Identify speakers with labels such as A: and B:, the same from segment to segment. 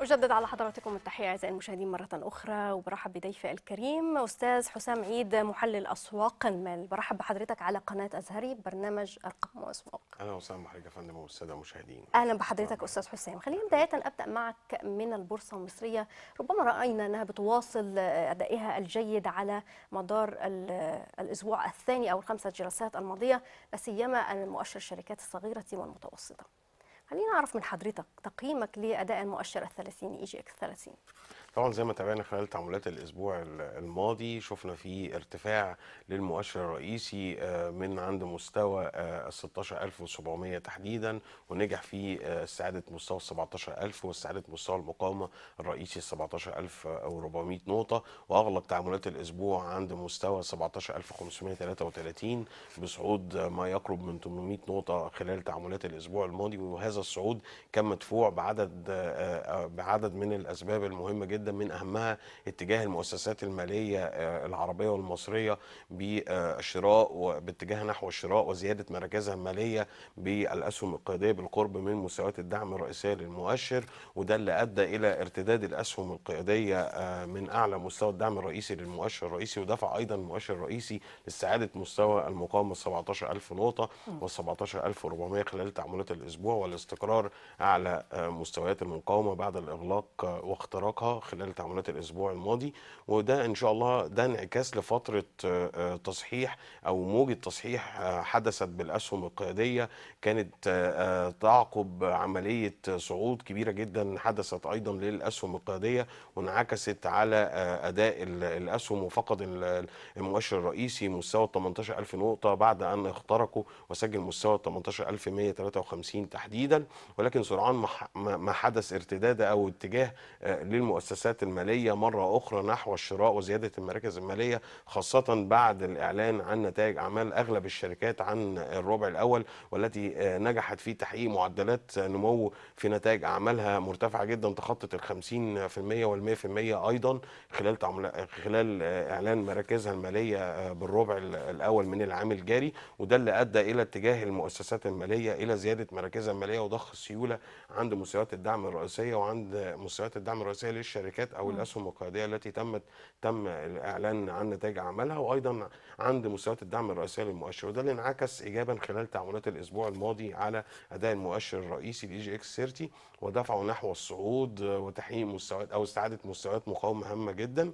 A: أجدد على حضراتكم التحية أعزائي المشاهدين مرة أخرى وبرحب بضيفي الكريم أستاذ حسام عيد محلل أسواق المال برحب بحضرتك على قناة أزهري برنامج أرقام وأسواق
B: أهلا وسهلا بحضرتك يا فندم والسادة المشاهدين
A: أهلا بحضرتك أستاذ حسام خلينا بداية أبدأ معك من البورصة المصرية ربما رأينا أنها بتواصل أدائها الجيد على مدار الأسبوع الثاني أو الخمسة جلسات الماضية لا سيما المؤشر الشركات الصغيرة والمتوسطة خلينا نعرف من حضرتك تقييمك لأداء المؤشر الثلاثيني إي جي إكس 30
B: طبعا زي ما تابعنا خلال تعاملات الاسبوع الماضي شفنا في ارتفاع للمؤشر الرئيسي آه، من عند مستوى آه، ال 16700 تحديدا ونجح في آه، استعاده مستوى ال 17000 واستعاده مستوى المقاومه الرئيسي 17400 نقطه واغلب تعاملات الاسبوع عند مستوى 17533 بصعود ما يقرب من 800 نقطه خلال تعاملات الاسبوع الماضي وهذا الصعود كان مدفوع بعدد بعدد من الاسباب المهمه جدا جدا من اهمها اتجاه المؤسسات الماليه آه، العربيه والمصريه بالشراء باتجاه نحو الشراء وزياده مراكزها الماليه بالاسهم القياديه بالقرب من مستويات الدعم الرئيسيه للمؤشر وده اللي ادى الى ارتداد الاسهم القياديه آه، من اعلى مستوى الدعم الرئيسي للمؤشر الرئيسي ودفع ايضا المؤشر الرئيسي لاستعاده مستوى المقاومه 17000 نقطه وال 17400 خلال تعاملات الاسبوع والاستقرار على آه، مستويات المقاومه بعد الاغلاق واختراقها خلال تعاملات الاسبوع الماضي وده ان شاء الله ده انعكاس لفتره آه، آه، تصحيح او موجه تصحيح آه، حدثت بالاسهم القياديه كانت تعقب عمليه صعود كبيره جدا حدثت ايضا للاسهم القياديه وانعكست على اداء الاسهم وفقد المؤشر الرئيسي مستوى 18000 نقطه بعد ان اخترقوا وسجل مستوى 18153 تحديدا ولكن سرعان ما حدث ارتداد او اتجاه للمؤسسات المؤسسات المالية مرة أخرى نحو الشراء وزيادة المراكز المالية خاصة بعد الإعلان عن نتائج أعمال أغلب الشركات عن الربع الأول والتي آه، نجحت في تحقيق معدلات نمو في نتائج أعمالها مرتفعة جدا تخطت ال 50% وال 100% أيضا خلال خلال آه، إعلان مراكزها المالية آه، بالربع الأول من العام الجاري وده اللي أدى إلى اتجاه المؤسسات المالية إلى زيادة مراكزها المالية وضخ السيولة عند مستويات الدعم الرئيسية وعند مستويات الدعم الرئيسية للشركات الشركات او الاسهم القياديه التي تمت تم الاعلان عن نتائج اعمالها وايضا عند مستويات الدعم الرئيسيه للمؤشر وده اللي انعكس ايجابا خلال تعاملات الاسبوع الماضي على اداء المؤشر الرئيسي الاي جي اكس 30 ودفعه نحو الصعود وتحقيق مستويات او استعاده مستويات مقاومه هامه جدا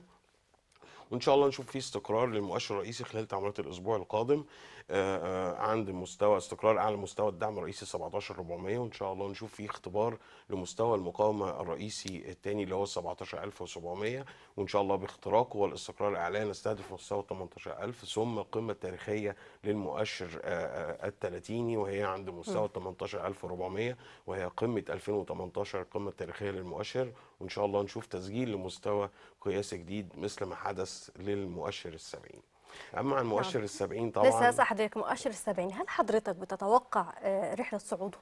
B: وان شاء الله نشوف فيه استقرار للمؤشر الرئيسي خلال تعاملات الاسبوع القادم آه، آه، عند مستوى استقرار اعلى مستوى الدعم الرئيسي 17400 وان شاء الله نشوف في اختبار لمستوى المقاومه الرئيسي الثاني اللي هو 17700 وان شاء الله باختراقه والاستقرار الاعلى نستهدف مستوى 18000 ثم القمه التاريخيه للمؤشر آه، الثلاثيني وهي عند مستوى 18400 وهي قمه 2018 القمه التاريخيه للمؤشر وان شاء الله نشوف تسجيل لمستوى قياسي جديد مثل ما حدث للمؤشر السبعيني اما عن مؤشر نعم. السبعين طبعا لسه
A: حضرتك مؤشر السبعين هل حضرتك بتتوقع آه، رحله صعوده؟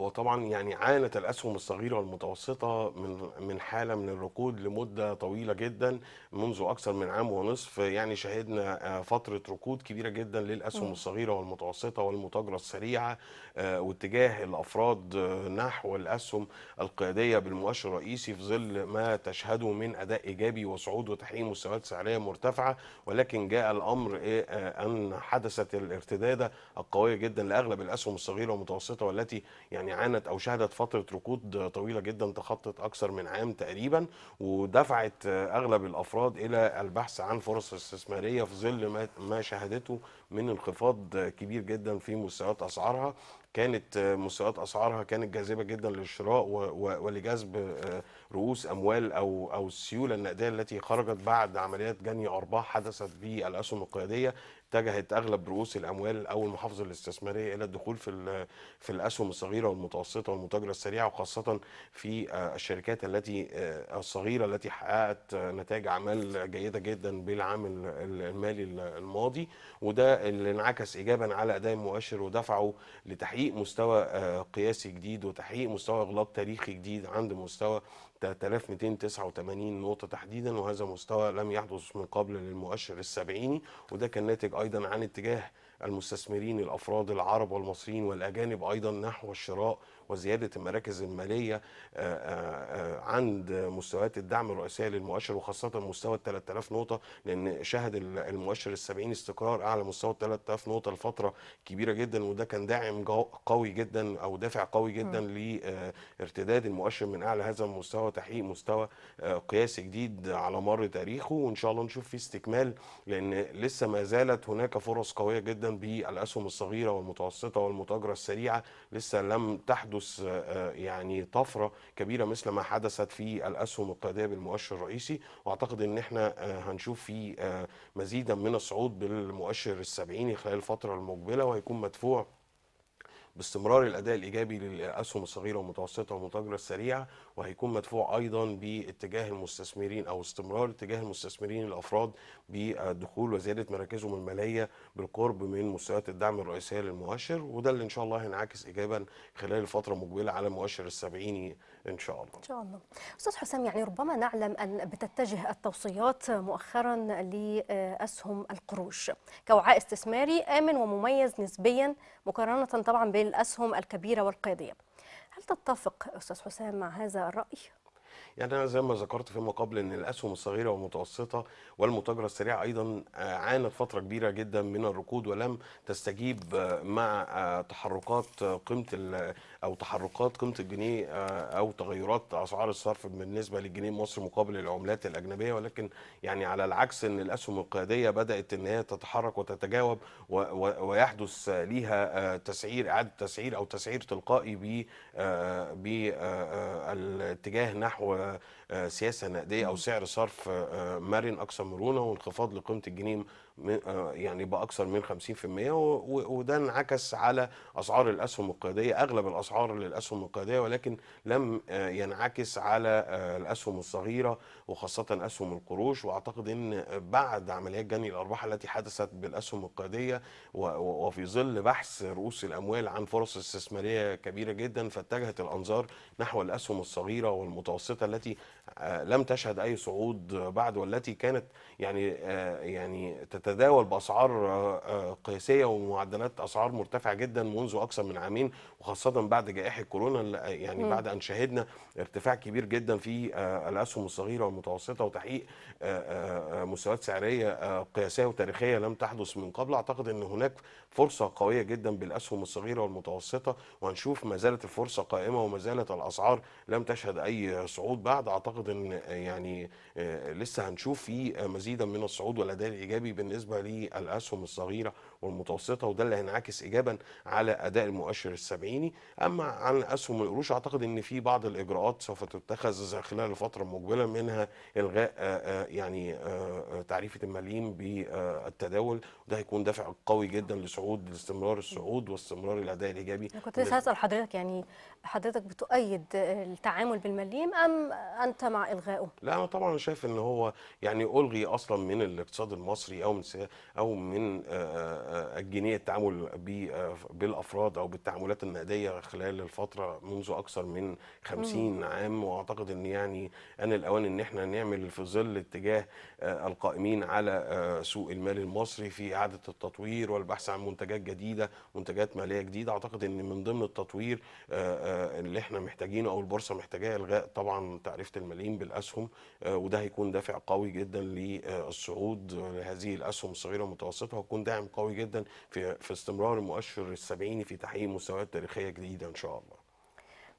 B: هو طبعا يعني عانت الاسهم الصغيره والمتوسطه من من حاله من الركود لمده طويله جدا منذ اكثر من عام ونصف يعني شهدنا آه، فتره ركود كبيره جدا للاسهم الصغيره والمتوسطه والمتاجره السريعه آه، واتجاه الافراد آه، نحو الاسهم القياديه بالمؤشر الرئيسي في ظل ما تشهده من اداء ايجابي وصعود وتحقيق مستويات سعريه مرتفعه ولكن جاء الامر ان حدثت الارتداده القويه جدا لاغلب الاسهم الصغيره والمتوسطه والتي يعني يعني عانت او شهدت فتره ركود طويله جدا تخطت اكثر من عام تقريبا ودفعت اغلب الافراد الى البحث عن فرص استثماريه في ظل ما شهدته من انخفاض كبير جدا في مستويات اسعارها كانت آه، مستويات اسعارها كانت جاذبه جدا للشراء ولجذب آه، رؤوس اموال او او السيوله النقديه التي خرجت بعد عمليات جني ارباح حدثت بالاسهم القياديه اتجهت اغلب رؤوس الاموال او المحافظ الاستثماريه الى الدخول في في الاسهم الصغيره والمتوسطه والمتاجره السريعه وخاصه في آه، الشركات التي الصغيره التي حققت نتائج اعمال جيده جدا بالعام المالي الماضي وده اللي انعكس ايجابا على اداء المؤشر ودفعه لتحقيق تحقيق مستوى آه، قياسي جديد وتحقيق مستوى اغلاق تاريخي جديد عند مستوى 3289 نقطة تحديدا وهذا مستوى لم يحدث من قبل للمؤشر السبعيني وده كان ناتج أيضا عن اتجاه المستثمرين الأفراد العرب والمصريين والأجانب أيضا نحو الشراء وزيادة المراكز المالية آه، آه، عند مستويات الدعم الرئيسية للمؤشر وخاصة مستوى ال 3000 نقطة لأن شهد المؤشر السبعين استقرار أعلى مستوى ال 3000 نقطة لفترة كبيرة جدا وده كان داعم قوي جدا أو دافع قوي جدا لارتداد آه، المؤشر من أعلى هذا المستوى تحقيق مستوى قياسي جديد على مر تاريخه وإن شاء الله نشوف فيه استكمال لأن لسه ما زالت هناك فرص قوية جدا بالأسهم الصغيرة والمتوسطة والمتاجرة السريعة لسه لم تحدث تحدث آه، آه، يعني طفره كبيره مثل ما حدثت في الاسهم القياديه بالمؤشر الرئيسي واعتقد ان احنا آه، هنشوف في مزيدا من الصعود بالمؤشر السبعيني خلال الفتره المقبله وهيكون مدفوع باستمرار الاداء الايجابي للاسهم الصغيره والمتوسطه والمتاجره السريعه وهيكون مدفوع ايضا باتجاه المستثمرين او استمرار اتجاه المستثمرين الافراد بالدخول وزياده مراكزهم الماليه بالقرب من مستويات الدعم الرئيسيه للمؤشر وده اللي ان شاء الله هينعكس ايجابا خلال الفتره المقبله على مؤشر السبعيني ان شاء الله.
A: ان شاء الله. استاذ حسام يعني ربما نعلم ان بتتجه التوصيات مؤخرا لاسهم القروش كوعاء استثماري امن ومميز نسبيا مقارنه طبعا بالاسهم الكبيره والقياديه. هل تتفق أستاذ حسام مع هذا الرأي
B: يعني انا زي ما ذكرت فيما قبل ان الاسهم الصغيره والمتوسطه والمتاجره السريعه ايضا آه، عانت فتره كبيره جدا من الركود ولم تستجيب آه، مع آه، تحركات قيمه او تحركات قيمه الجنيه او تغيرات اسعار الصرف بالنسبه للجنيه المصري مقابل العملات الاجنبيه ولكن يعني على العكس ان الاسهم القياديه بدات ان هي تتحرك وتتجاوب ويحدث ليها تسعير اعاده تسعير او تسعير تلقائي ب بالاتجاه نحو آه، آه، سياسه نقديه او سعر صرف آه، مرن اكثر مرونه وانخفاض لقيمه الجنيه يعني باكثر من 50% وده انعكس على اسعار الاسهم القياديه اغلب الاسعار للاسهم القياديه ولكن لم ينعكس على الاسهم الصغيره وخاصة أسهم القروش وأعتقد أن بعد عمليات جني الأرباح التي حدثت بالأسهم القيادية وفي ظل بحث رؤوس الأموال عن فرص استثمارية كبيرة جدا فاتجهت الأنظار نحو الأسهم الصغيرة والمتوسطة التي آه، لم تشهد أي صعود بعد والتي كانت يعني آه، يعني تتداول بأسعار آه، قياسية ومعدلات أسعار مرتفعة جدا منذ أكثر من عامين وخاصة بعد جائحة كورونا يعني بعد أن شهدنا ارتفاع كبير جدا في الأسهم الصغيرة متوسطه وتحقيق آه، آه، آه، مستويات سعريه قياسيه وتاريخيه لم تحدث من قبل اعتقد ان هناك فرصه قويه جدا بالاسهم الصغيره والمتوسطه وهنشوف ما زالت الفرصه قائمه وما زالت الاسعار لم تشهد اي صعود بعد اعتقد ان يعني لسه هنشوف في مزيدا من الصعود والاداء الايجابي بالنسبه للاسهم الصغيره والمتوسطه وده اللي هينعكس ايجابا على اداء المؤشر السبعيني اما عن اسهم القروش اعتقد ان في بعض الاجراءات سوف تتخذ خلال الفتره المقبله منها الغاء آه، آه، يعني آه، تعريفه الماليين بالتداول وده هيكون دافع قوي جدا لصعود لاستمرار الصعود واستمرار الاداء الايجابي كنت لسه هسال
A: حضرتك يعني حضرتك بتؤيد التعامل بالمليم ام انت مع الغائه؟
B: لا انا طبعا شايف ان هو يعني الغي اصلا من الاقتصاد المصري او من او من آه، آه، الجنيه التعامل آه، بالافراد او بالتعاملات النقديه خلال الفتره منذ اكثر من 50 عام واعتقد ان يعني ان الاوان ان احنا نعمل في ظل اتجاه القائمين على سوق المال المصري في اعاده التطوير والبحث عن منتجات جديده، منتجات ماليه جديده، اعتقد ان من ضمن التطوير اللي احنا محتاجينه او البورصه محتاجاه الغاء طبعا تعريفه الملايين بالاسهم آه، وده هيكون دافع قوي جدا للصعود لهذه الاسهم الصغيره والمتوسطه ويكون داعم قوي جدا في في استمرار المؤشر السبعيني في تحقيق مستويات تاريخيه
A: جديده ان شاء الله.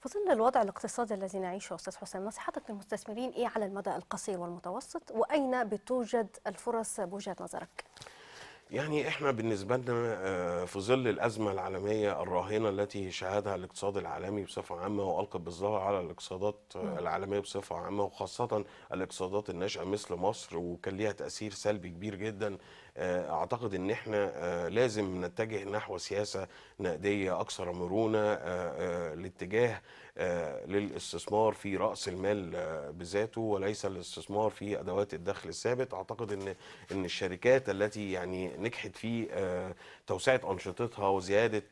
A: في ظل الوضع الاقتصادي الذي نعيشه استاذ حسام نصيحتك للمستثمرين ايه على المدى القصير والمتوسط واين بتوجد الفرص بوجهه نظرك؟
B: يعني احنا بالنسبه لنا آه، في ظل الازمه العالميه الراهنه التي شهدها الاقتصاد العالمي بصفه عامه والقت بالظهر على الاقتصادات آه، العالميه بصفه عامه وخاصه الاقتصادات الناشئه مثل مصر وكان ليها تاثير سلبي كبير جدا آه، اعتقد ان احنا لازم نتجه نحو سياسه نقديه اكثر مرونه لاتجاه آه، للاستثمار في راس المال آه، بذاته وليس الاستثمار في ادوات الدخل الثابت اعتقد ان ان الشركات التي يعني نجحت في آه، توسعه انشطتها وزياده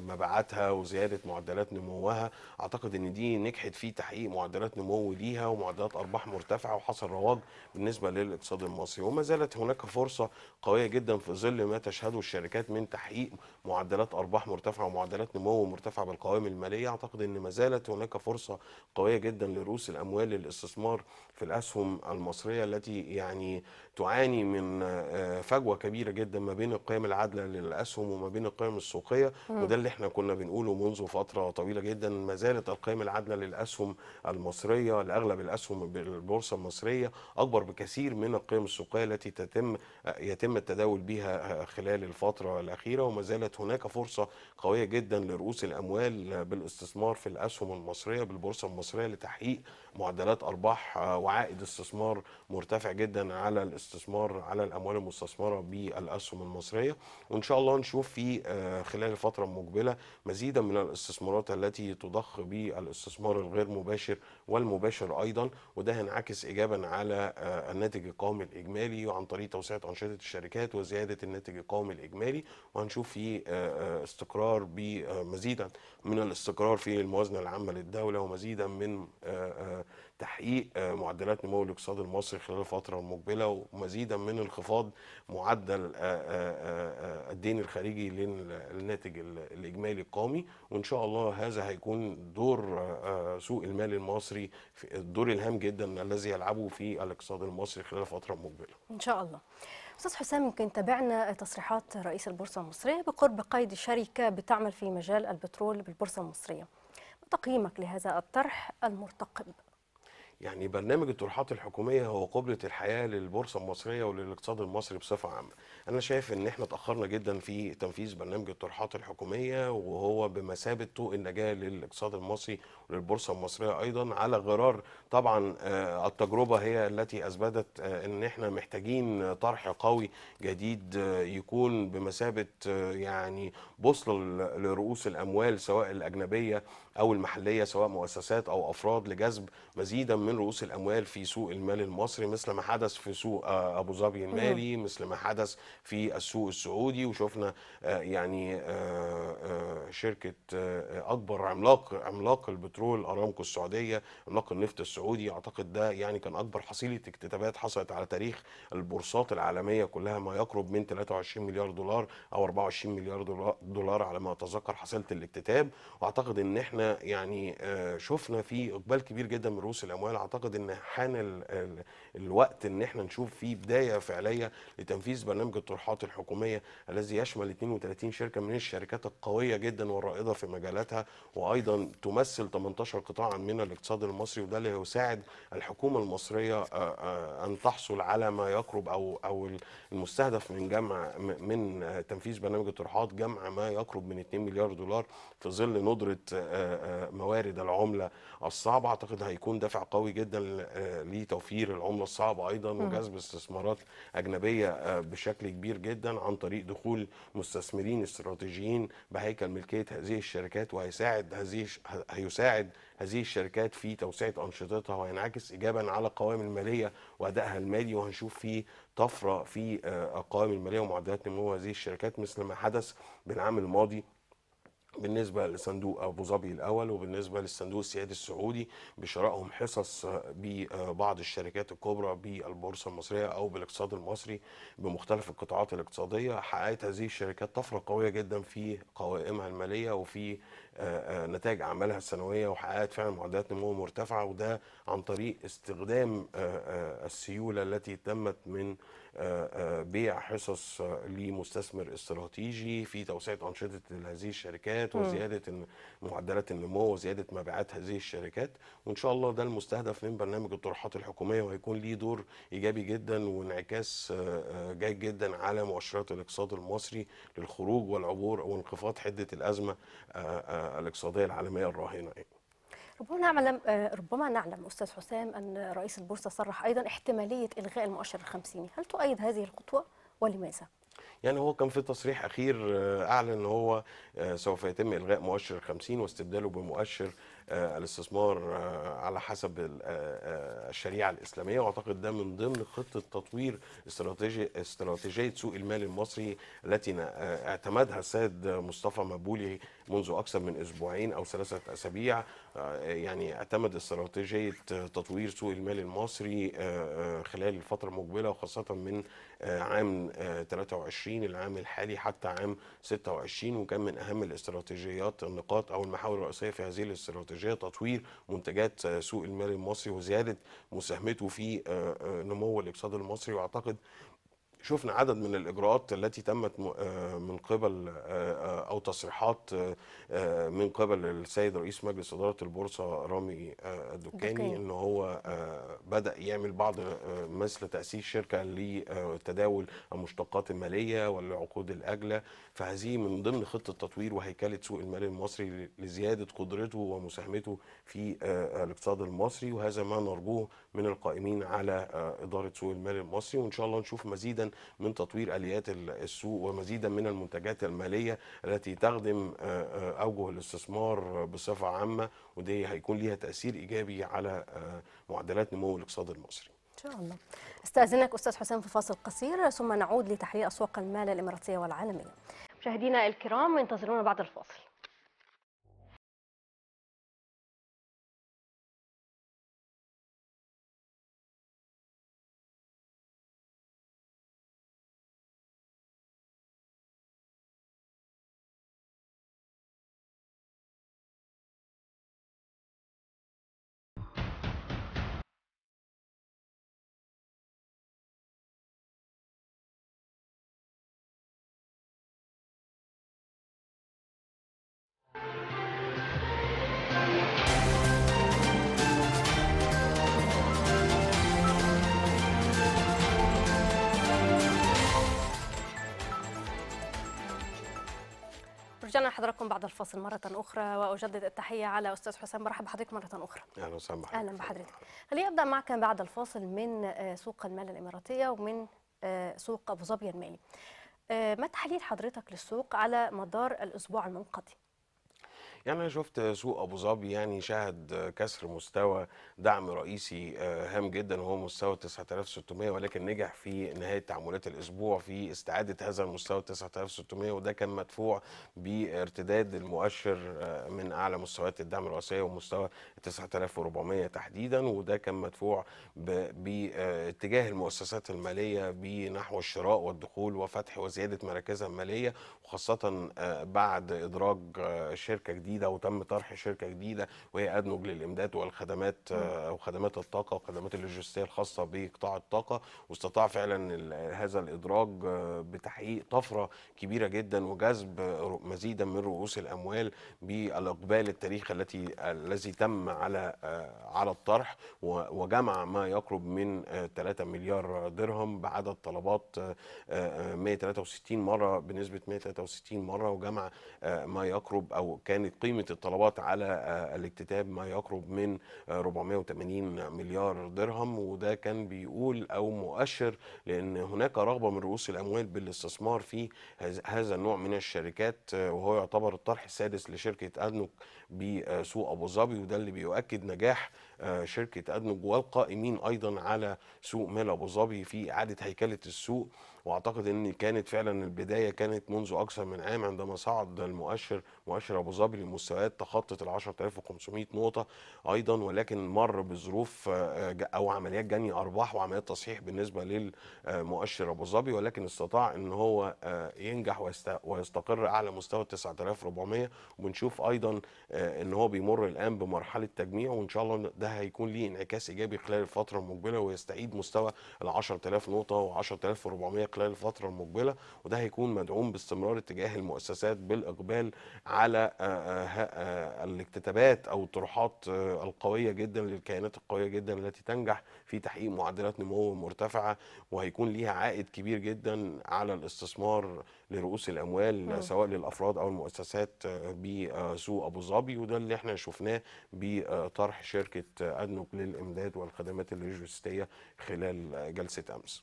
B: مبيعاتها وزياده معدلات نموها اعتقد ان دي نجحت في تحقيق معدلات نمو ليها ومعدلات ارباح مرتفعه وحصل رواج بالنسبه للاقتصاد المصري وما زالت هناك فرصه قويه جدا في ظل ما تشهده الشركات من تحقيق معدلات ارباح مرتفعه ومعدلات نمو مرتفعه بالقوائم الماليه اعتقد ان ان ما زالت هناك فرصه قويه جدا لرؤوس الاموال للاستثمار في الأسهم المصرية التي يعني تعاني من آه، فجوة كبيرة جدا ما بين القيم العادلة للأسهم وما بين القيم السوقية م. وده اللي احنا كنا بنقوله منذ فترة طويلة جدا ما زالت القيم العادلة للأسهم المصرية لأغلب الأسهم بالبورصة المصرية أكبر بكثير من القيم السوقية التي تتم آه، يتم التداول بها آه، خلال الفترة الأخيرة وما زالت هناك فرصة قوية جدا لرؤوس الأموال بالاستثمار في الأسهم المصرية بالبورصة المصرية لتحقيق معدلات ارباح آه، وعائد استثمار مرتفع جدا على الاستثمار على الاموال المستثمره بالاسهم المصريه وان شاء الله نشوف في آه، خلال الفتره المقبله مزيدا من الاستثمارات التي تضخ بالاستثمار الغير مباشر والمباشر ايضا وده هينعكس ايجابا على آه، الناتج القومي الاجمالي عن طريق توسعه انشطه الشركات وزياده الناتج القومي الاجمالي وهنشوف في استقرار بمزيدا من الاستقرار في الموازنه العامه للدوله ومزيدا من تحقيق آه، معدلات نمو الاقتصاد المصري خلال الفتره المقبله ومزيدا من انخفاض معدل آه، آه، الدين الخارجي للناتج الاجمالي القومي وان شاء الله هذا هيكون دور سوق المال المصري الدور الهام جدا الذي يلعبه في الاقتصاد المصري خلال الفتره المقبله.
A: ان شاء الله. استاذ حسام يمكن تابعنا تصريحات رئيس البورصه المصريه بقرب قيد شركه بتعمل في مجال البترول بالبورصه المصريه. تقييمك لهذا الطرح المرتقب
B: يعني برنامج الطروحات الحكوميه هو قبله الحياه للبورصه المصريه وللاقتصاد المصري بصفه عامه. انا شايف ان احنا اتاخرنا جدا في تنفيذ برنامج الطروحات الحكوميه وهو بمثابه طوق النجاه للاقتصاد المصري وللبورصه المصريه ايضا على غرار طبعا آه، التجربة هي التي أثبتت آه، أن احنا محتاجين طرح قوي جديد آه، يكون بمثابة يعني بوصل لرؤوس الأموال سواء الأجنبية أو المحلية سواء مؤسسات أو أفراد لجذب مزيدا من رؤوس الأموال في سوق المال المصري مثل ما حدث في سوق أبو ظبي المالي مثل ما حدث في السوق السعودي وشفنا يعني شركة أكبر عملاق عملاق البترول أرامكو السعودية عملاق النفط السعودي السعودي اعتقد ده يعني كان اكبر حصيله اكتتابات حصلت على تاريخ البورصات العالميه كلها ما يقرب من 23 مليار دولار او 24 مليار دولار على ما اتذكر حصيله الاكتتاب واعتقد ان احنا يعني آه، شفنا في اقبال كبير جدا من رؤوس الاموال اعتقد ان حان الوقت ان احنا نشوف فيه بدايه فعليه لتنفيذ برنامج الطروحات الحكوميه الذي يشمل 32 شركه من الشركات القويه جدا والرائده في مجالاتها وايضا تمثل 18 قطاعا من الاقتصاد المصري وده اللي تساعد الحكومه المصريه آه، آه، ان تحصل على ما يقرب او او المستهدف من جمع من تنفيذ برنامج الطروحات جمع ما يقرب من 2 مليار دولار في ظل ندره آه، آه، موارد العمله الصعبه اعتقد هيكون دافع قوي جدا آه، لتوفير العمله الصعبه ايضا وجذب استثمارات اجنبيه بشكل كبير جدا عن طريق دخول مستثمرين استراتيجيين بهيكل ملكيه هذه الشركات وهيساعد هذه هيساعد هذه الشركات في توسعه انشطتها وينعكس ايجابا على القوائم الماليه وادائها المالي وهنشوف في طفره في القوائم الماليه ومعدلات نمو هذه الشركات مثل ما حدث بالعام الماضي بالنسبه لصندوق ابو ظبي الاول وبالنسبه للصندوق السيادي السعودي بشرائهم حصص ببعض الشركات الكبرى بالبورصه المصريه او بالاقتصاد المصري بمختلف القطاعات الاقتصاديه حققت هذه الشركات طفره قويه جدا في قوائمها الماليه وفي آه، آه، نتائج اعمالها السنويه وحققت فعلا معدلات نمو مرتفعه وده عن طريق استخدام آه، السيوله التي تمت من آه، آه، بيع حصص آه، لمستثمر استراتيجي في توسعه انشطه هذه الشركات وزياده معدلات النمو وزياده مبيعات هذه الشركات وان شاء الله ده المستهدف من برنامج الطروحات الحكوميه وهيكون ليه دور ايجابي جدا وانعكاس جيد جدا على مؤشرات الاقتصاد المصري للخروج والعبور وانخفاض حده الازمه الاقتصاديه العالميه الراهنه
A: ربما نعلم آه، ربما نعلم استاذ حسام ان رئيس البورصه صرح ايضا احتماليه الغاء المؤشر الخمسيني هل تؤيد هذه الخطوه ولماذا
B: يعني هو كان في تصريح اخير آه، اعلن ان هو آه، سوف يتم الغاء مؤشر 50 واستبداله بمؤشر الاستثمار على حسب الشريعه الاسلاميه واعتقد ده من ضمن خطه تطوير استراتيجي استراتيجيه سوق المال المصري التي اعتمدها السيد مصطفى مبولي منذ أكثر من أسبوعين أو ثلاثة أسابيع آه، يعني اعتمد استراتيجية تطوير سوق المال المصري آه، آه، خلال الفترة المقبلة وخاصة من عام 23 العام الحالي حتى عام 26 وكان من أهم الاستراتيجيات النقاط أو المحاور الرئيسية في هذه الاستراتيجية تطوير منتجات سوق المال المصري وزيادة مساهمته في نمو الاقتصاد المصري وأعتقد شفنا عدد من الاجراءات التي تمت آه، من قبل آه، آه، او تصريحات من قبل السيد رئيس مجلس اداره البورصه رامي الدكاني ان هو بدا يعمل بعض مثل تاسيس شركه لتداول المشتقات الماليه والعقود الاجله فهذه من ضمن خطه تطوير وهيكله سوق المال المصري لزياده قدرته ومساهمته في الاقتصاد المصري وهذا ما نرجوه من القائمين على آه، إدارة سوق المال المصري وإن شاء الله نشوف مزيدا من تطوير آليات السوق ومزيدا من المنتجات المالية التي تخدم آه، آه، أوجه الاستثمار بصفة عامة ودي هيكون ليها تأثير إيجابي على معدلات
A: نمو الاقتصاد المصري إن شاء الله استأذنك أستاذ حسام في فاصل قصير ثم نعود لتحليل أسواق المال الإماراتية والعالمية مشاهدينا الكرام انتظرونا بعد الفاصل رجعنا لحضراتكم بعد الفاصل مرة أخرى وأجدد التحية على أستاذ حسام مرحبا بحضرتك مرة أخرى. أهلا وسهلا بحضرتك. أهلا بحضرتك. خليني أبدأ معك بعد الفاصل من آه، سوق المال الإماراتية ومن آه، سوق أبو ظبي المالي. آه، ما تحليل حضرتك للسوق على مدار الأسبوع المنقضي؟
B: يعني انا شفت سوق ابو ظبي يعني شهد كسر مستوى دعم رئيسي آه، هام جدا وهو مستوى 9600 ولكن نجح في نهايه تعاملات الاسبوع في استعاده هذا المستوى 9600 وده كان مدفوع بارتداد المؤشر آه، من اعلى مستويات الدعم الرئيسيه ومستوى 9400 تحديدا وده كان مدفوع باتجاه المؤسسات الماليه بنحو الشراء والدخول وفتح وزياده مراكزها الماليه وخاصة آه، بعد إدراج آه، شركة جديدة وتم طرح شركة جديدة وهي أدنج للإمداد والخدمات آه، أو خدمات الطاقة وخدمات اللوجستية الخاصة بقطاع الطاقة واستطاع فعلا هذا الإدراج بتحقيق طفرة كبيرة جدا وجذب مزيدا من رؤوس الأموال بالإقبال التاريخي التي الذي تم على على الطرح وجمع ما يقرب من 3 مليار درهم بعدد طلبات 163 مرة بنسبة 63 مره وجمع آه، ما يقرب او كانت قيمه الطلبات على آه، الاكتتاب ما يقرب من 480 آه، مليار درهم وده كان بيقول او مؤشر لان هناك رغبه من رؤوس الاموال بالاستثمار في هذا النوع من الشركات وهو يعتبر الطرح السادس لشركه ادنوك بسوق ابو ظبي وده اللي بيؤكد نجاح شركه ادنوك والقائمين ايضا على سوق مال ابو ظبي في اعاده هيكله السوق واعتقد ان كانت فعلا البدايه كانت منذ اكثر من عام عندما صعد المؤشر مؤشر ابو ظبي لمستويات تخطت ال 10500 نقطه ايضا ولكن مر بظروف آه، او عمليات جني ارباح وعمليات تصحيح بالنسبه للمؤشر ابو ظبي ولكن استطاع ان هو آه، ينجح ويستقر اعلى مستوى 9400 وبنشوف ايضا آه، ان هو بيمر الان بمرحله تجميع وان شاء الله ده هيكون ليه انعكاس ايجابي خلال الفتره المقبله ويستعيد مستوى ال 10000 نقطه و 10400 خلال الفتره المقبله وده هيكون مدعوم باستمرار اتجاه المؤسسات بالاقبال على آه، آه، آه، الاكتتابات او الطروحات القويه جدا للكيانات القويه جدا التي تنجح في تحقيق معدلات نمو مرتفعه وهيكون ليها عائد كبير جدا على الاستثمار لرؤوس الاموال م. سواء للافراد او المؤسسات بسوق ابو ظبي وده اللي احنا شفناه بطرح شركه ادنوك للامداد والخدمات اللوجستيه خلال جلسه امس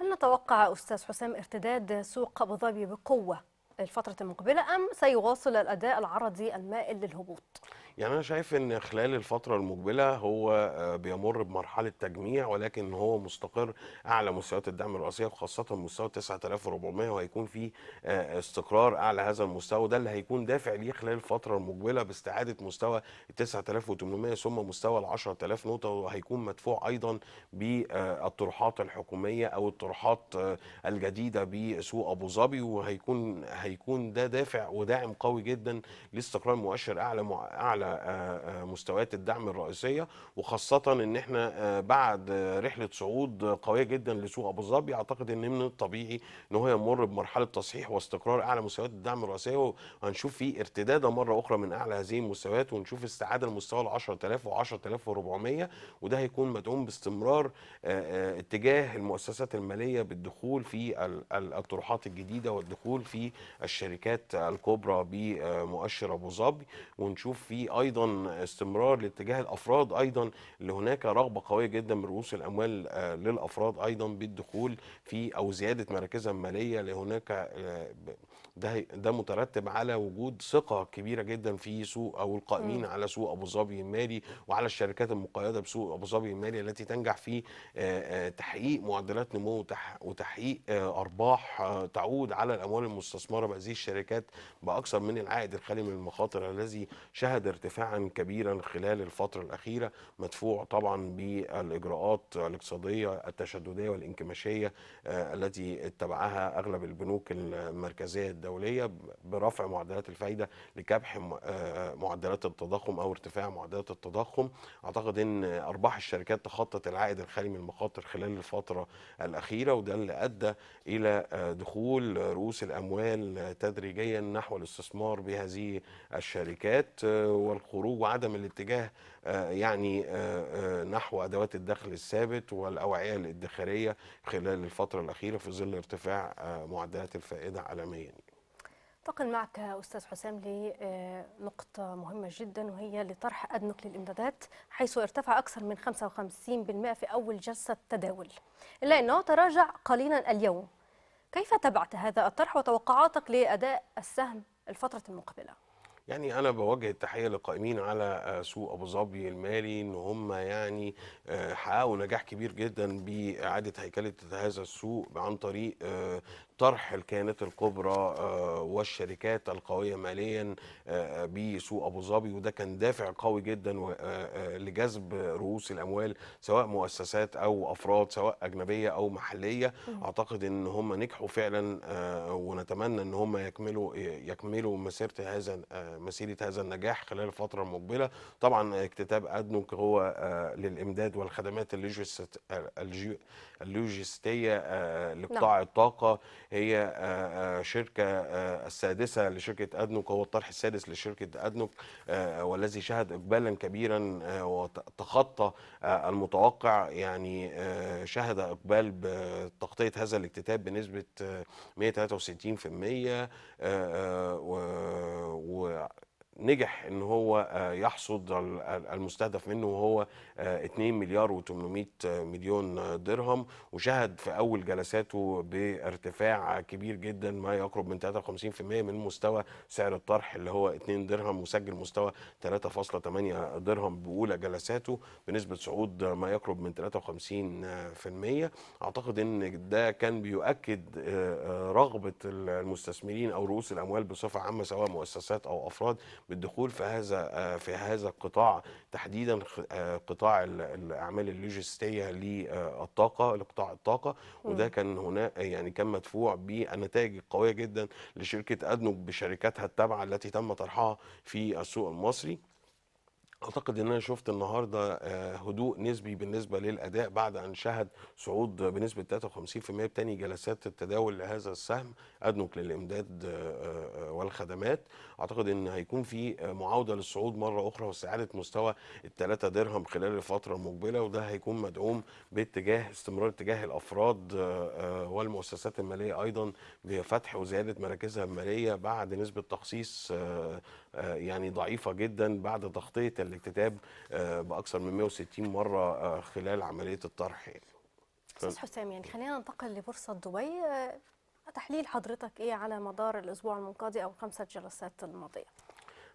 A: هل نتوقع أستاذ حسام ارتداد سوق أبو ظبي بقوة الفترة المقبلة أم سيواصل الأداء العرضي المائل للهبوط؟
B: يعني أنا شايف أن خلال الفترة المقبلة هو آه، بيمر بمرحلة تجميع ولكن هو مستقر أعلى مستويات الدعم الرئيسية وخاصة مستوى 9400 وهيكون في آه، استقرار أعلى هذا المستوى ده اللي هيكون دافع ليه خلال الفترة المقبلة باستعادة مستوى 9800 ثم مستوى 10000 نقطة وهيكون مدفوع أيضا بالطروحات آه، الحكومية أو الطروحات الجديدة بسوق أبو ظبي وهيكون هيكون ده دافع وداعم قوي جدا لاستقرار مؤشر اعلى اعلى آه، آه، مستويات الدعم الرئيسيه وخاصه ان احنا آه، بعد رحله صعود قويه جدا لسوق ابو ظبي اعتقد ان من الطبيعي ان هو يمر بمرحله تصحيح واستقرار اعلى مستويات الدعم الرئيسيه وهنشوف فيه ارتداده مره اخرى من اعلى هذه المستويات ونشوف استعاده لمستوى ال 10000 و 10400 وده هيكون مدعوم باستمرار اتجاه المؤسسات الماليه بالدخول في الطروحات الجديده والدخول في الشركات الكبرى بمؤشر ابو ظبي ونشوف في ايضا استمرار لاتجاه الافراد ايضا اللي هناك رغبه قويه جدا من رؤوس الاموال آه، للافراد ايضا بالدخول في او زياده مراكزها الماليه اللي هناك آه، ده ده مترتب على وجود ثقه كبيره جدا في سوق او القائمين م. على سوق ابو ظبي المالي وعلى الشركات المقيده بسوق ابو ظبي المالي التي تنجح في تحقيق معدلات نمو وتحقيق ارباح تعود على الاموال المستثمره بهذه الشركات باكثر من العائد الخالي من المخاطر الذي شهد ارتفاعا كبيرا خلال الفتره الاخيره مدفوع طبعا بالاجراءات الاقتصاديه التشدديه والانكماشيه التي اتبعها اغلب البنوك المركزيه الدوليه برفع معدلات الفايده لكبح آه، معدلات التضخم او ارتفاع معدلات التضخم اعتقد ان ارباح الشركات تخطت العائد الخالي من المخاطر خلال الفتره الاخيره وده اللي ادى الى آه، دخول رؤوس الاموال تدريجيا نحو الاستثمار بهذه الشركات آه، والخروج وعدم الاتجاه يعني نحو ادوات الدخل الثابت والاوعيه الادخاريه خلال الفتره الاخيره في ظل ارتفاع معدلات الفائده عالميا
A: انتقل معك استاذ حسام لنقطه آه، مهمه جدا وهي لطرح ادنك للامدادات حيث ارتفع اكثر من 55% في اول جلسه تداول الا انه تراجع قليلا اليوم كيف تبعت هذا الطرح وتوقعاتك لاداء السهم الفتره المقبله
B: يعني انا بوجه التحيه للقائمين على آه، سوق ابو ظبي المالي ان هم يعني آه، حققوا نجاح كبير جدا باعاده هيكله هذا السوق عن طريق طرح الكيانات الكبرى آه، والشركات القوية ماليا آه، آه، بسوق أبو ظبي وده كان دافع قوي جدا لجذب رؤوس الأموال سواء مؤسسات أو أفراد سواء أجنبية أو محلية أعتقد أن هم نجحوا فعلا ونتمنى أن هم يكملوا يكملوا مسيرة هذا مسيرة هذا النجاح خلال الفترة المقبلة طبعا اكتتاب أدنوك هو للإمداد والخدمات اللوجستيه آه، لقطاع نعم. الطاقه هي آه، آه، شركه السادسه لشركه ادنوك هو الطرح السادس لشركه ادنوك والذي شهد اقبالا كبيرا وتخطى المتوقع يعني شهد اقبال بتغطيه هذا الاكتتاب بنسبه 163% و نجح ان هو آه، يحصد المستهدف منه وهو 2 آه، مليار و800 مليون درهم وشهد في اول جلساته بارتفاع كبير جدا ما يقرب من 53% من مستوى سعر الطرح اللي هو 2 درهم وسجل مستوى 3.8 درهم باولى جلساته بنسبه صعود ما يقرب من 53% اعتقد ان ده كان بيؤكد آه، رغبه المستثمرين او رؤوس الاموال بصفه عامه سواء مؤسسات او افراد بالدخول في هذا آه، في هذا القطاع تحديدا آه، قطاع الاعمال اللوجستيه للطاقه لقطاع الطاقه وده كان هنا يعني كان مدفوع بالنتائج القويه جدا لشركه ادنوك بشركاتها التابعه التي تم طرحها في السوق المصري اعتقد ان انا شفت النهارده آه، هدوء نسبي بالنسبه للاداء بعد ان شهد صعود بنسبه 53% بتاني جلسات التداول لهذا السهم ادنوك للامداد آه، آه، والخدمات اعتقد ان هيكون في معاوده للصعود مره اخرى واستعاده مستوي الثلاثة ال3 درهم خلال الفتره المقبله وده هيكون مدعوم باتجاه استمرار اتجاه الافراد والمؤسسات الماليه ايضا بفتح وزياده مراكزها الماليه بعد نسبه تخصيص يعني ضعيفه جدا بعد تغطيه الاكتتاب آه، باكثر من 160 مره آه، خلال عمليه الطرح يعني. استاذ
A: حسام يعني خلينا ننتقل لبورصه دبي آه، تحليل حضرتك ايه على مدار الاسبوع المنقضي او الخمسه جلسات الماضيه؟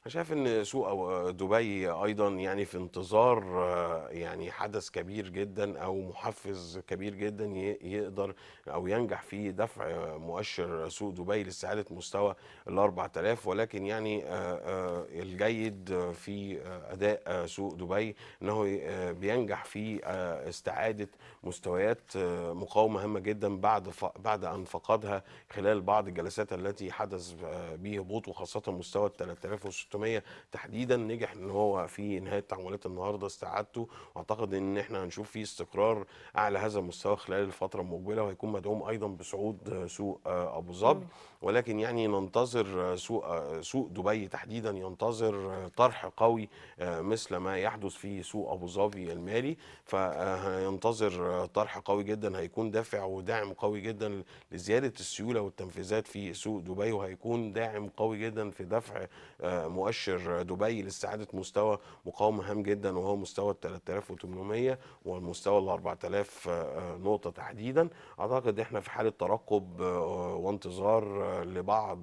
B: انا شايف ان سوق دبي ايضا يعني في انتظار آه، يعني حدث كبير جدا او محفز كبير جدا يقدر او ينجح في دفع آه، مؤشر سوق دبي لاستعاده مستوى ال 4000 ولكن يعني آه، الجيد في اداء سوق دبي انه بينجح في استعاده مستويات مقاومه هامه جدا بعد بعد ان فقدها خلال بعض الجلسات التي حدث به هبوط وخاصه مستوى ال 3600 600 تحديدا نجح ان هو في نهايه تعاملات النهارده استعادته واعتقد ان احنا هنشوف فيه استقرار اعلى هذا المستوى خلال الفتره المقبله وهيكون مدعوم ايضا بصعود سوق ابو ظبي ولكن يعني ننتظر سوق سوق دبي تحديدا ينتظر طرح قوي آه، مثل ما يحدث في سوق ابو ظبي المالي فهينتظر طرح قوي جدا هيكون دافع وداعم قوي جدا لزياده السيوله والتنفيذات في سوق دبي وهيكون داعم قوي جدا في دفع آه، مؤشر دبي لاستعاده مستوى مقاومه هام جدا وهو مستوى ال 3800 والمستوى ال 4000 آه، نقطه تحديدا اعتقد احنا في حاله ترقب آه، وانتظار آه، لبعض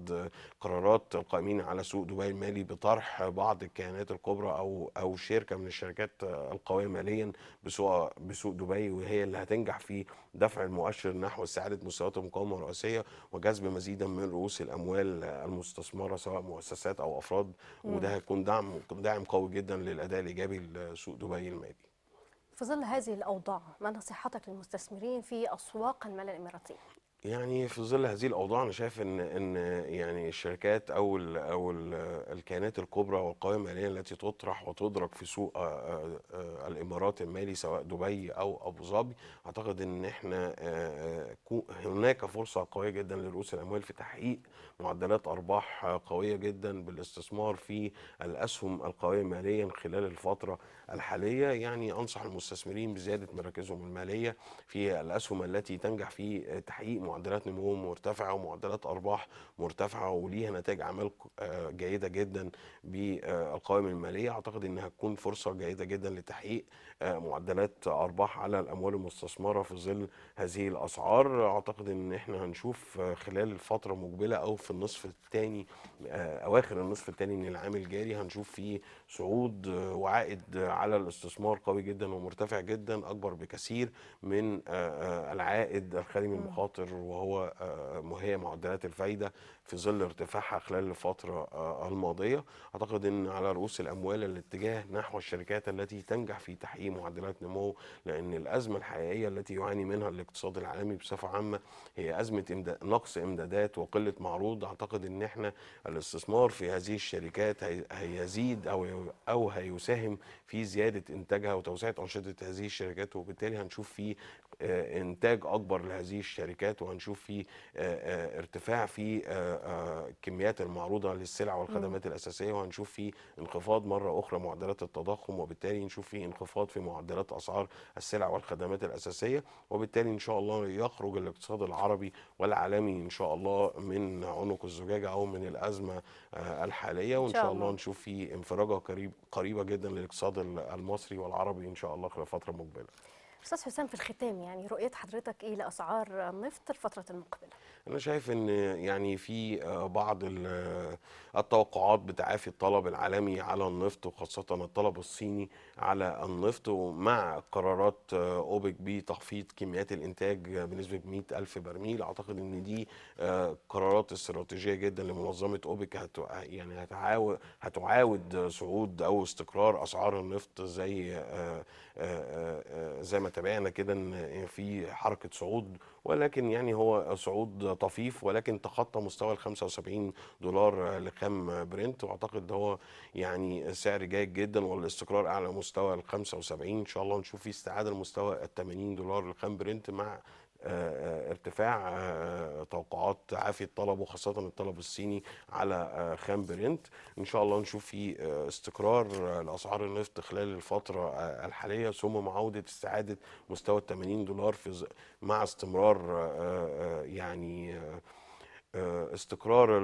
B: قرارات القائمين على سوق دبي المالي بطرح بعض الكيانات الكبرى او او شركه من الشركات القويه ماليا بسوق بسوق دبي وهي اللي هتنجح في دفع المؤشر نحو استعادة مستويات المقاومة الرئيسية وجذب مزيدا من رؤوس الأموال المستثمرة سواء مؤسسات أو أفراد مم. وده هيكون دعم داعم قوي جدا للأداء الإيجابي لسوق دبي المالي
A: في ظل هذه الأوضاع ما نصيحتك للمستثمرين في أسواق المال الإماراتية؟
B: يعني في ظل هذه الاوضاع انا شايف ان ان يعني الشركات او ال او ال الكيانات الكبرى والقوائم الماليه التي تطرح وتدرج في سوق آه، آه، الامارات المالي سواء دبي او ابو ظبي اعتقد ان احنا آه، هناك فرصه قويه جدا لرؤوس الاموال في تحقيق معدلات ارباح قويه جدا بالاستثمار في الاسهم القويه ماليا خلال الفتره الحاليه يعني انصح المستثمرين بزياده مراكزهم الماليه في الاسهم التي تنجح في تحقيق معدلات نمو مرتفعه ومعدلات ارباح مرتفعه وليها نتائج اعمال آه، جيده جدا بالقوائم الماليه اعتقد انها هتكون فرصه جيده جدا لتحقيق آه، معدلات ارباح على الاموال المستثمره في ظل هذه الاسعار اعتقد ان احنا هنشوف آه، خلال الفتره المقبله او في النصف الثاني اواخر النصف الثاني من العام الجاري هنشوف فيه صعود وعائد على الاستثمار قوي جدا ومرتفع جدا اكبر بكثير من العائد الخالي من المخاطر وهو آه، هي معدلات الفايده في ظل ارتفاعها خلال الفتره آه، الماضيه اعتقد ان على رؤوس الاموال الاتجاه نحو الشركات التي تنجح في تحقيق معدلات نمو لان الازمه الحقيقيه التي يعاني منها الاقتصاد العالمي بصفه عامه هي ازمه نقص امدادات وقله معروض اعتقد ان احنا الاستثمار في هذه الشركات هيزيد او او هيساهم في زياده انتاجها وتوسعه انشطه هذه الشركات وبالتالي هنشوف في آه، انتاج اكبر لهذه الشركات وهنشوف في آه، آه، ارتفاع في كميات المعروضه للسلع والخدمات م. الاساسيه وهنشوف في انخفاض مره اخرى معدلات التضخم وبالتالي نشوف في انخفاض في معدلات اسعار السلع والخدمات الاساسيه وبالتالي ان شاء الله يخرج الاقتصاد العربي والعالمي ان شاء الله من عنق الزجاجه او من الازمه الحاليه وان شاء الله نشوف في انفراجه قريب قريبه جدا للاقتصاد المصري والعربي ان شاء الله خلال فتره مقبله
A: استاذ حسام في الختام يعني رؤيه حضرتك ايه لاسعار النفط الفتره المقبله
B: انا شايف ان يعني في آه، بعض آه، التوقعات بتعافي الطلب العالمي على النفط وخاصه الطلب الصيني على النفط ومع قرارات آه، اوبك بتخفيض كميات الانتاج بنسبه 100 الف برميل اعتقد ان دي قرارات استراتيجيه جدا لمنظمه اوبك يعني هتعاود هتعاود صعود او استقرار اسعار النفط زي زي ما تابعنا كده ان في حركه صعود ولكن يعني هو صعود طفيف ولكن تخطى مستوى ال 75 دولار لخام برنت واعتقد هو يعني سعر جيد جدا والاستقرار اعلى مستوى ال 75 ان شاء الله نشوف في استعاده لمستوى ال 80 دولار لخام برنت مع آه، آه، ارتفاع آه، توقعات عافية الطلب وخاصة الطلب الصيني على خام برنت إن شاء الله نشوف في استقرار لأسعار النفط خلال الفترة الحالية ثم معاودة استعادة مستوى 80 دولار في مع استمرار يعني استقرار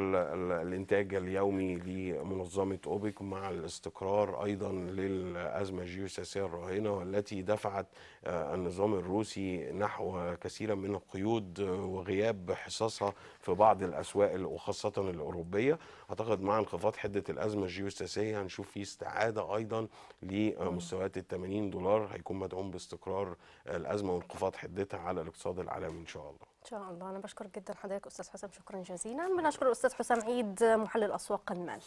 B: الانتاج اليومي لمنظمه اوبك مع الاستقرار ايضا للازمه الجيوسياسيه الراهنه والتي دفعت آه، النظام الروسي نحو كثيرا من القيود آه، وغياب حصصها في بعض الاسواق وخاصه الاوروبيه اعتقد مع انخفاض حده الازمه الجيوسياسيه هنشوف في استعاده ايضا لمستويات ال 80 دولار هيكون مدعوم باستقرار الازمه وانخفاض حدتها على الاقتصاد العالمي ان شاء الله
A: ان شاء الله انا بشكر جدا حضرتك استاذ حسام شكرا جزيلا بنشكر الاستاذ حسام عيد محلل اسواق المال